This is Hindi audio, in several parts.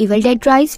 इवल डेड राइज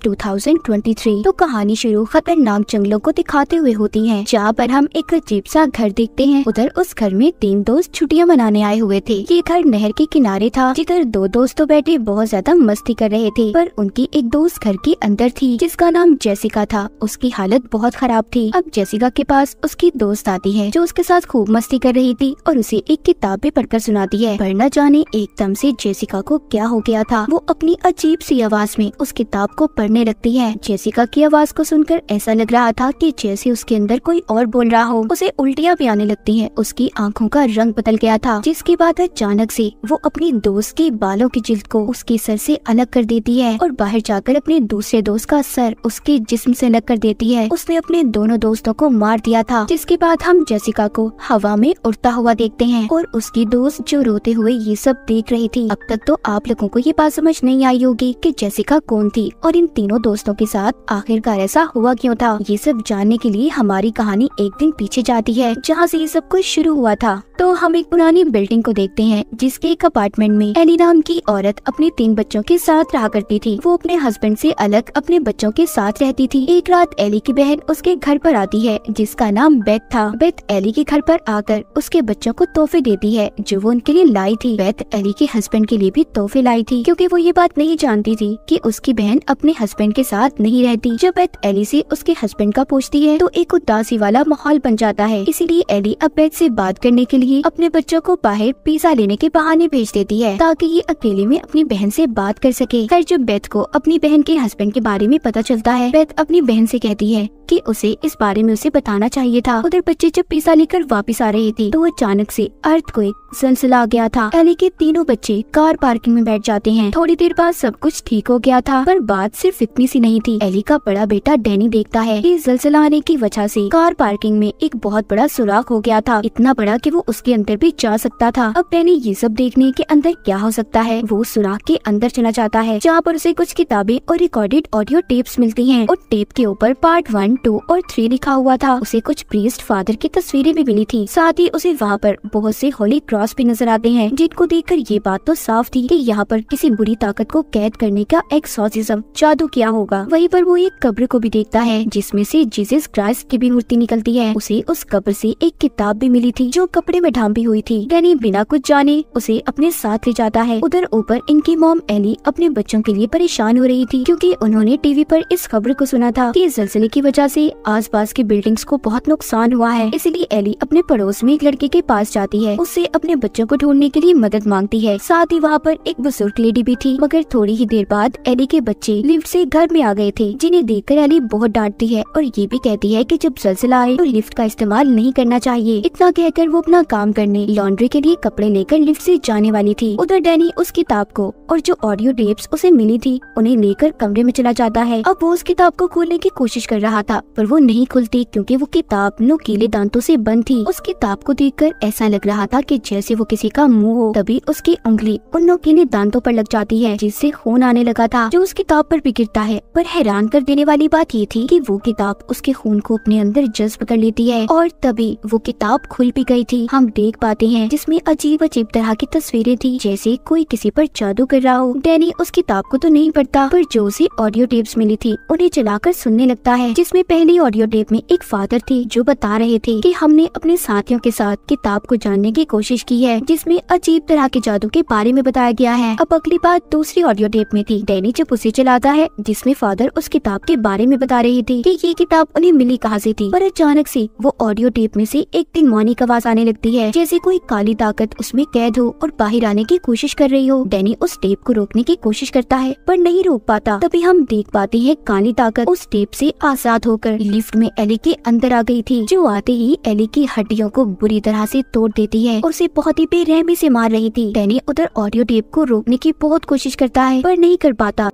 थ्री तो कहानी शुरू खतरनाक जंगलों को दिखाते हुए होती है जहाँ पर हम एक अजीब सा घर देखते हैं उधर उस घर में तीन दोस्त छुट्टियाँ मनाने आए हुए थे ये घर नहर के किनारे था जिधर दो दोस्त तो बैठे बहुत ज्यादा मस्ती कर रहे थे पर उनकी एक दोस्त घर के अंदर थी जिसका नाम जैसिका था उसकी हालत बहुत खराब थी अब जैसिका के पास उसकी दोस्त आती है जो उसके साथ खूब मस्ती कर रही थी और उसे एक किताब भी पढ़कर सुनाती है पढ़ना न जाने एकदम से जैसिका को क्या हो गया था वो अपनी अजीब सी आवाज में उस उस किताब को पढ़ने लगती है जेसिका की आवाज को सुनकर ऐसा लग रहा था कि जैसे उसके अंदर कोई और बोल रहा हो उसे उल्टियाँ भी आने लगती है उसकी आंखों का रंग बदल गया था जिसके बाद अचानक ऐसी वो अपनी दोस्त के बालों की जिल्द को उसके सर ऐसी अलग कर देती है और बाहर जाकर अपने दूसरे दोस्त का सर उसके जिस्म ऐसी अलग कर देती है उसने अपने दोनों दोस्तों को मार दिया था जिसके बाद हम जेसिका को हवा में उड़ता हुआ देखते हैं और उसकी दोस्त जो रोते हुए ये सब देख रही थी अब तक तो आप लोगों को ये बात समझ नहीं आई होगी की जेसिका कौन कौन थी और इन तीनों दोस्तों के साथ आखिरकार ऐसा हुआ क्यों था ये सब जानने के लिए हमारी कहानी एक दिन पीछे जाती है जहाँ से ये सब कुछ शुरू हुआ था तो हम एक पुरानी बिल्डिंग को देखते हैं जिसके एक अपार्टमेंट में एली नाम की औरत अपने तीन बच्चों के साथ रहा करती थी वो अपने हस्बैंड से अलग अपने बच्चों के साथ रहती थी एक रात एली की बहन उसके घर पर आती है जिसका नाम बेथ था बेथ एली के घर पर आकर उसके बच्चों को तोहफे देती है जो वो उनके लिए लाई थी बेथ एली के हस्बैंड के लिए भी तोहफे लाई थी क्योंकि वो ये बात नहीं जानती थी कि उसके की बहन अपने हस्बैंड के साथ नहीं रहती जब बेथ एली से उसके हस्बैंड का पूछती है तो एक उदासी वाला माहौल बन जाता है इसीलिए एली अब बेथ से बात करने के लिए अपने बच्चों को बाहर पिज्जा लेने के बहाने भेज देती है ताकि ये अकेले में अपनी बहन से बात कर सके फिर जब बेथ को अपनी बहन के हस्बैंड के बारे में पता चलता है बेथ अपनी बहन से कहती है कि उसे इस बारे में उसे बताना चाहिए था उधर बच्चे जब पिज्जा लेकर वापस आ रहे थे तो अचानक से अर्थ को सलसिला आ गया था एली के तीनों बच्चे कार पार्किंग में बैठ जाते हैं थोड़ी देर बाद सब कुछ ठीक हो गया था था पर बात सिर्फ इतनी सी नहीं थी एली का बड़ा बेटा डैनी देखता है कि जलसला आने की वजह से कार पार्किंग में एक बहुत बड़ा सुराख हो गया था इतना बड़ा कि वो उसके अंदर भी जा सकता था अब डैनी ये सब देखने के अंदर क्या हो सकता है वो सुराख के अंदर चला जाता है जहाँ पर उसे कुछ किताबें और रिकॉर्डेड ऑडियो टेप्स मिलती हैं और टेप के ऊपर पार्ट वन टू और थ्री लिखा हुआ था उसे कुछ प्रीस्ट फादर की तस्वीरें भी मिली थी साथ ही उसे वहाँ पर बहुत से होली क्रॉस भी नजर आते हैं जिनको देखकर ये बात तो साफ थी कि यहाँ पर किसी बुरी ताकत को कैद करने का एक एक्सोसिज्म जादू किया होगा वहीं पर वो एक कब्र को भी देखता है जिसमें से जीसस क्राइस्ट की भी मूर्ति निकलती है उसे उस कब्र से एक किताब भी मिली थी जो कपड़े में ढांपी हुई थी डैनी बिना कुछ जाने उसे अपने साथ ले जाता है उधर ऊपर इनकी मोम एली अपने बच्चों के लिए परेशान हो रही थी क्योंकि उन्होंने टीवी पर इस खबर को सुना था कि जलसले की वजह से पास की बिल्डिंग्स को बहुत नुकसान हुआ है इसीलिए एली अपने पड़ोस में एक लड़के के पास जाती है उसे अपने बच्चों को ढूंढने के लिए मदद मांगती है साथ ही वहाँ पर एक बुजुर्ग लेडी भी थी मगर थोड़ी ही देर बाद एली के बच्चे लिफ्ट से घर में आ गए थे जिन्हें देखकर अली बहुत डांटती है और ये भी कहती है कि जब सिलसिला आए तो लिफ्ट का इस्तेमाल नहीं करना चाहिए इतना कहकर वो अपना काम करने लॉन्ड्री के लिए कपड़े लेकर लिफ्ट से जाने वाली थी उधर डैनी उस किताब को और जो ऑडियो टेप्स उसे मिली थी उन्हें लेकर कमरे में चला जाता है अब वो उस किताब को खोलने की कोशिश कर रहा था पर वो नहीं खुलती क्योंकि वो किताब नुकीले दांतों से बंद थी उस किताब को देखकर ऐसा लग रहा था कि जैसे वो किसी का मुंह हो तभी उसकी उंगली उन नुकीले दांतों पर लग जाती है जिससे खून आने लगा था जो उस किताब पर भी गिरता है पर हैरान कर देने वाली बात ये थी कि वो किताब उसके खून को अपने अंदर जज्ब कर लेती है और तभी वो किताब खुल भी गई थी हम देख पाते हैं जिसमें अजीब अजीब तरह की तस्वीरें थी जैसे कोई किसी पर जादू कर रहा हो डैनी उस किताब को तो नहीं पढ़ता पर जो उसे ऑडियो टेप मिली थी उन्हें चलाकर सुनने लगता है जिसमे पहली ऑडियो टेप में एक फादर थे जो बता रहे थे की हमने अपने साथियों के साथ किताब को जानने की कोशिश की है जिसमे अजीब तरह के जादू के बारे में बताया गया है अब अगली बात दूसरी ऑडियो टेप में थी डैनी जब तरफ उसे चलाता है जिसमें फादर उस किताब के बारे में बता रही थी कि ये किताब उन्हें मिली कहाँ से थी पर अचानक से वो ऑडियो टेप में से एक दिन डिमोनिक आवाज आने लगती है जैसे कोई काली ताकत उसमें कैद हो और बाहर आने की कोशिश कर रही हो डैनी उस टेप को रोकने की कोशिश करता है पर नहीं रोक पाता तभी हम देख पाते हैं काली ताकत उस टेप से आजाद होकर लिफ्ट में एली के अंदर आ गई थी जो आते ही एली की हड्डियों को बुरी तरह से तोड़ देती है और उसे बहुत ही बेरहमी से मार रही थी डैनी उधर ऑडियो टेप को रोकने की बहुत कोशिश करता है पर नहीं कर पाता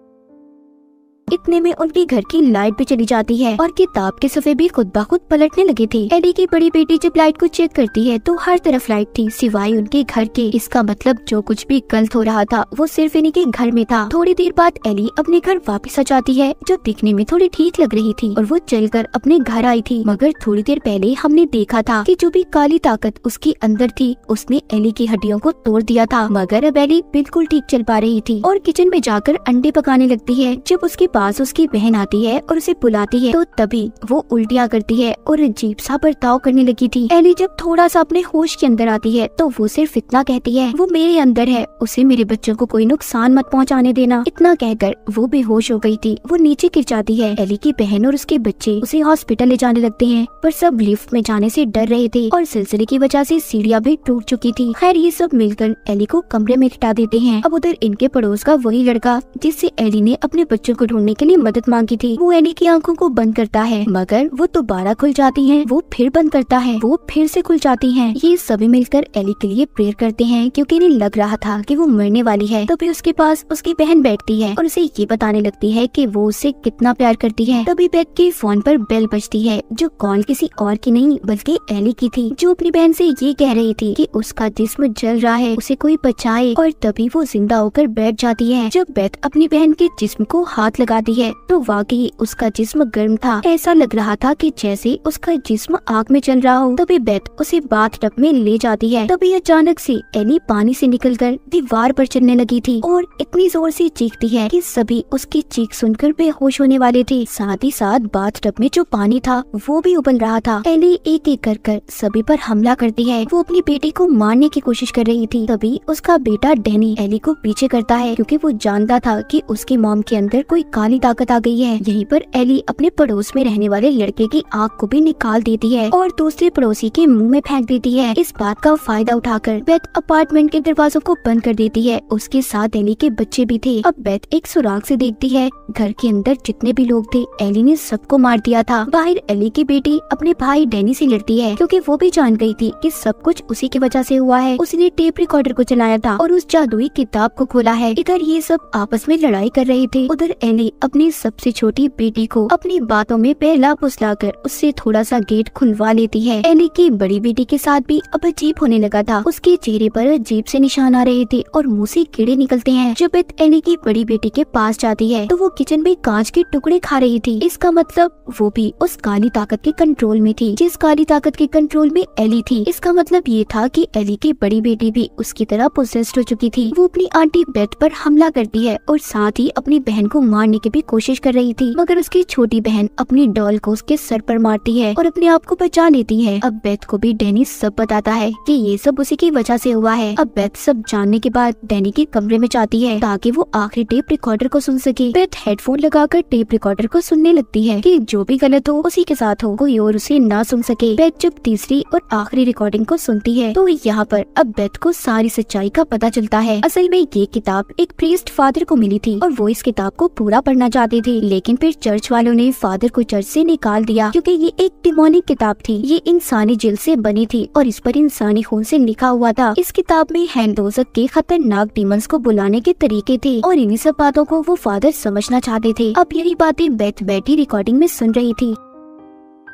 इतने में उनके घर की लाइट भी चली जाती है और किताब के सफे भी खुद ब खुद पलटने लगे थे एडी की बड़ी बेटी जब लाइट को चेक करती है तो हर तरफ लाइट थी सिवाय उनके घर के इसका मतलब जो कुछ भी गलत हो रहा था वो सिर्फ इन्हीं के घर में था थोड़ी देर बाद एली अपने घर वापस आ जाती है जो दिखने में थोड़ी ठीक लग रही थी और वो चलकर अपने घर आई थी मगर थोड़ी देर पहले हमने देखा था कि जो भी काली ताकत उसके अंदर थी उसने एली की हड्डियों को तोड़ दिया था मगर अब एली बिल्कुल ठीक चल पा रही थी और किचन में जाकर अंडे पकाने लगती है जब उसके पास उसकी बहन आती है और उसे बुलाती है तो तभी वो उल्टिया करती है और अजीब सा बर्ताव करने लगी थी एली जब थोड़ा सा अपने होश के अंदर आती है तो वो सिर्फ इतना कहती है वो मेरे अंदर है उसे मेरे बच्चों को कोई नुकसान मत पहुँचाने देना इतना कहकर वो बेहोश हो गयी थी वो नीचे गिर जाती है एली की बहन और उसके बच्चे उसे हॉस्पिटल ले जाने लगते है पर सब लिफ्ट में जाने ऐसी डर रहे थे और सिलसिले की वजह ऐसी सीढ़िया भी टूट चुकी थी खैर ये सब मिलकर एली को कमरे में लिटा देते हैं अब उधर इनके पड़ोस का वही लड़का जिससे एली ने अपने बच्चों को ढूंढ खोलने के लिए मदद मांगी थी वो एनी की आंखों को बंद करता है मगर वो दोबारा खुल जाती है वो फिर बंद करता है वो फिर से खुल जाती है ये सभी मिलकर एली के लिए प्रेयर करते हैं क्योंकि इन्हें लग रहा था कि वो मरने वाली है तभी उसके पास उसकी बहन बैठती है और उसे ये बताने लगती है कि वो उसे कितना प्यार करती है तभी बैग के फोन पर बेल बजती है जो कॉल किसी और की नहीं बल्कि एली की थी जो अपनी बहन से ये कह रही थी कि उसका जिस्म जल रहा है उसे कोई बचाए और तभी वो जिंदा होकर बैठ जाती है जब बेथ अपनी बहन के जिस्म को हाथ लगा लगा दी है तो वाकई उसका जिस्म गर्म था ऐसा लग रहा था कि जैसे उसका जिस्म आग में चल रहा हो तभी बेथ उसे टब में ले जाती है तभी अचानक से एनी पानी से निकलकर दीवार पर चलने लगी थी और इतनी जोर से चीखती है कि सभी उसकी चीख सुनकर बेहोश होने वाले थे साथ ही साथ बाथटब में जो पानी था वो भी उबल रहा था एनी एक एक कर कर सभी पर हमला करती है वो अपनी बेटी को मारने की कोशिश कर रही थी तभी उसका बेटा डेनी एली को पीछे करता है क्यूँकी वो जानता था की उसकी मॉम के अंदर कोई जापानी ताकत आ गई है यहीं पर एली अपने पड़ोस में रहने वाले लड़के की आग को भी निकाल देती है और दूसरे पड़ोसी के मुंह में फेंक देती है इस बात का फायदा उठाकर बेथ अपार्टमेंट के दरवाजों को बंद कर देती है उसके साथ एली के बच्चे भी थे अब बेथ एक सुराग से देखती है घर के अंदर जितने भी लोग थे एली ने सबको मार दिया था बाहर एली की बेटी अपने भाई डैनी से लड़ती है क्योंकि वो भी जान गई थी कि सब कुछ उसी की वजह से हुआ है उसने टेप रिकॉर्डर को चलाया था और उस जादुई किताब को खोला है इधर ये सब आपस में लड़ाई कर रहे थे उधर एली अपनी सबसे छोटी बेटी को अपनी बातों में पहला कर उससे थोड़ा सा गेट खुलवा लेती है एली की बड़ी बेटी के साथ भी अब अजीब होने लगा था उसके चेहरे पर अजीब से निशान आ रहे थे और मुँह से कीड़े निकलते हैं इत एली की बड़ी बेटी के पास जाती है तो वो किचन में कांच के टुकड़े खा रही थी इसका मतलब वो भी उस काली ताकत के कंट्रोल में थी जिस काली ताकत के कंट्रोल में एली थी इसका मतलब ये था कि एली की बड़ी बेटी भी उसकी तरह पोजेस्ट हो चुकी थी वो अपनी आंटी बेथ पर हमला करती है और साथ ही अपनी बहन को मारने बचाने की भी कोशिश कर रही थी मगर उसकी छोटी बहन अपनी डॉल को उसके सर पर मारती है और अपने आप को बचा लेती है अब बेथ को भी डैनी सब बताता है कि ये सब उसी की वजह से हुआ है अब बेथ सब जानने के बाद डैनी के कमरे में जाती है ताकि वो आखिरी टेप रिकॉर्डर को सुन सके बेथ हेडफोन लगाकर टेप रिकॉर्डर को सुनने लगती है की जो भी गलत हो उसी के साथ हो कोई और उसे न सुन सके बेथ जब तीसरी और आखिरी रिकॉर्डिंग को सुनती है तो यहाँ पर अब बेथ को सारी सच्चाई का पता चलता है असल में ये किताब एक प्रीस्ट फादर को मिली थी और वो इस किताब को पूरा पढ़ना चाहती थी लेकिन फिर चर्च वालों ने फादर को चर्च से निकाल दिया क्योंकि ये एक डिमोनिक किताब थी ये इंसानी जिल से बनी थी और इस पर इंसानी खून से लिखा हुआ था इस किताब में हैंडोजक के खतरनाक डिमंस को बुलाने के तरीके थे और इन्हीं सब बातों को वो फादर समझना चाहते थे अब यही बातें बैठ बैठी रिकॉर्डिंग में सुन रही थी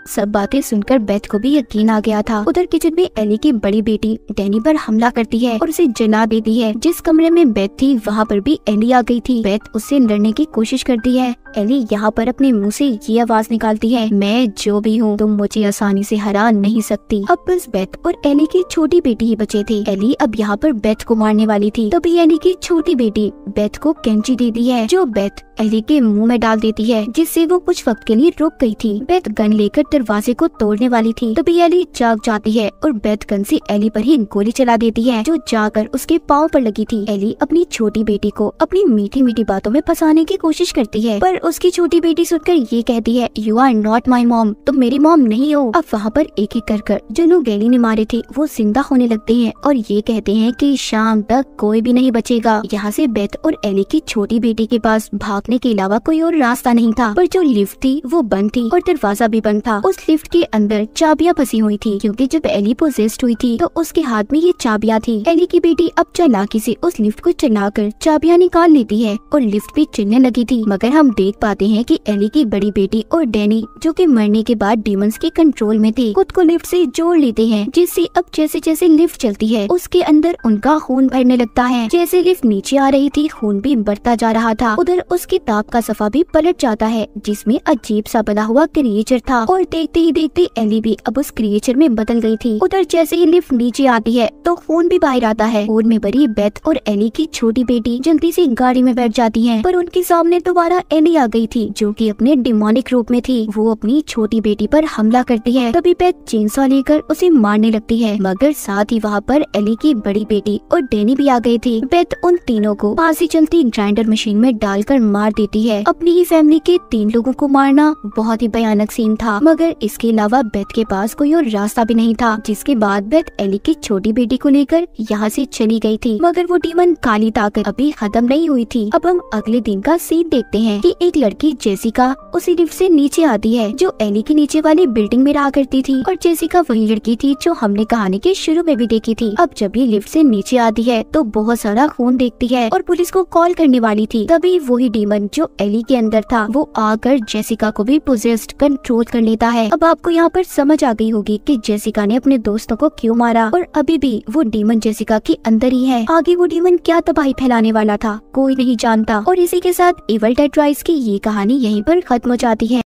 सब बातें सुनकर बेथ को भी यकीन आ गया था उधर किचन में एली की बड़ी बेटी डैनी पर हमला करती है और उसे जला देती है जिस कमरे में बेथ थी वहाँ पर भी एली आ गई थी बेथ उससे लड़ने की कोशिश करती है एली यहाँ पर अपने मुंह से ये आवाज निकालती है मैं जो भी हूँ तुम मुझे आसानी से हरा नहीं सकती अब बस बेथ और एली की छोटी बेटी ही बचे थे एली अब यहाँ पर बेथ को मारने वाली थी तभी एली की छोटी बेटी बेथ को कैंची देती है जो बेथ एली के मुंह में डाल देती है जिससे वो कुछ वक्त के लिए रुक गई थी बेथ गन लेकर दरवाजे को तोड़ने वाली थी तभी एली जाग जाती है और बेथ गन से एली पर ही गोली चला देती है जो जाकर उसके पाँव पर लगी थी एली अपनी छोटी बेटी को अपनी मीठी मीठी बातों में फंसाने की कोशिश करती है पर उसकी छोटी बेटी सुनकर ये कहती है you are not my mom तुम मेरी मॉम नहीं हो अब वहाँ पर एक एक कर कर जो लोग एली ने मारे थे वो जिंदा होने लगते हैं और ये कहते हैं की शाम तक कोई भी नहीं बचेगा यहाँ से बेथ और एली की छोटी बेटी के पास भागने के अलावा कोई और रास्ता नहीं था पर जो लिफ्ट थी वो बंद थी और दरवाजा भी बंद था उस लिफ्ट के अंदर चाबियां फंसी हुई थी क्योंकि जब एली पोजेस्ट हुई थी तो उसके हाथ में ये चाबियां थी एली की बेटी अब चलाकी से उस लिफ्ट को चला कर चाबियां निकाल लेती है और लिफ्ट भी चलने लगी थी मगर हम देख पाते हैं कि एली की बड़ी बेटी और डैनी जो कि मरने के बाद डीमंस के कंट्रोल में थे खुद को लिफ्ट से जोड़ लेते हैं जिससे अब जैसे जैसे लिफ्ट चलती है उसके अंदर उनका खून भरने लगता है जैसे लिफ्ट नीचे आ रही थी खून भी बढ़ता जा रहा था उधर उसकी ताप का सफा भी पलट जाता है जिसमे अजीब सा बना हुआ क्रिएचर था और देखते ही देखते एली भी अब उस क्रिएचर में बदल गई थी उधर जैसे ही लिफ्ट नीचे आती है तो फोन भी बाहर आता है फोन में बड़ी बेथ और एली की छोटी बेटी जल्दी से गाड़ी में बैठ जाती है पर उनके सामने दोबारा एली आ गई थी जो की अपने डिमोनिक रूप में थी वो अपनी छोटी बेटी पर हमला करती है तभी बेथ चेंसा लेकर उसे मारने लगती है मगर साथ ही वहाँ पर एली की बड़ी बेटी और डेनी भी आ गई थी बेथ उन तीनों को पास ही चलती ग्राइंडर मशीन में डालकर मार देती है अपनी ही फैमिली के तीन लोगों को मारना बहुत ही भयानक सीन था मगर मगर इसके अलावा बेथ के पास कोई और रास्ता भी नहीं था जिसके बाद बेथ एली की छोटी बेटी को लेकर यहाँ से चली गई थी मगर वो डीमन काली ताकत अभी खत्म नहीं हुई थी अब हम अगले दिन का सीन देखते हैं कि एक लड़की जेसिका उसी लिफ्ट से नीचे आती है जो एली के नीचे वाली बिल्डिंग में रहा करती थी और जेसिका वही लड़की थी जो हमने कहानी के शुरू में भी देखी थी अब जब ये लिफ्ट से नीचे आती है तो बहुत सारा खून देखती है और पुलिस को कॉल करने वाली थी तभी वही डीमन जो एली के अंदर था वो आकर जेसिका को भी पोजेस्ट कंट्रोल कर लेता है अब आपको यहाँ पर समझ आ गई होगी कि जेसिका ने अपने दोस्तों को क्यों मारा और अभी भी वो डीमन जेसिका के अंदर ही है आगे वो डीमन क्या तबाही फैलाने वाला था कोई नहीं जानता और इसी के साथ इवल डेड की ये कहानी यहीं पर खत्म हो जाती है